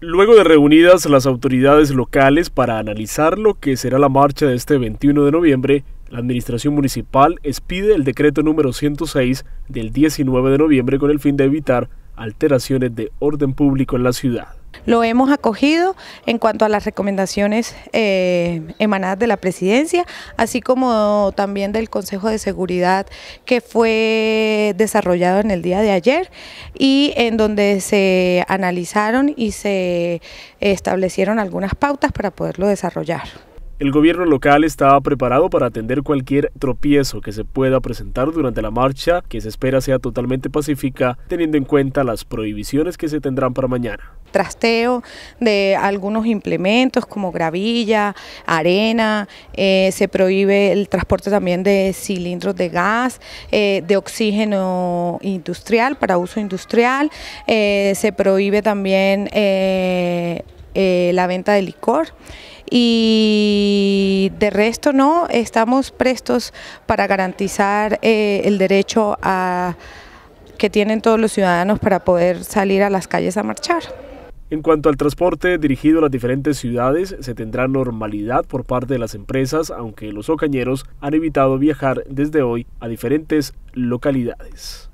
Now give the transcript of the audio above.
Luego de reunidas las autoridades locales para analizar lo que será la marcha de este 21 de noviembre, la Administración Municipal expide el decreto número 106 del 19 de noviembre con el fin de evitar alteraciones de orden público en la ciudad. Lo hemos acogido en cuanto a las recomendaciones eh, emanadas de la presidencia, así como también del Consejo de Seguridad que fue desarrollado en el día de ayer y en donde se analizaron y se establecieron algunas pautas para poderlo desarrollar. El gobierno local estaba preparado para atender cualquier tropiezo que se pueda presentar durante la marcha, que se espera sea totalmente pacífica, teniendo en cuenta las prohibiciones que se tendrán para mañana. Trasteo de algunos implementos como gravilla, arena, eh, se prohíbe el transporte también de cilindros de gas, eh, de oxígeno industrial para uso industrial, eh, se prohíbe también eh, la venta de licor y de resto no, estamos prestos para garantizar eh, el derecho a, que tienen todos los ciudadanos para poder salir a las calles a marchar. En cuanto al transporte dirigido a las diferentes ciudades, se tendrá normalidad por parte de las empresas, aunque los ocañeros han evitado viajar desde hoy a diferentes localidades.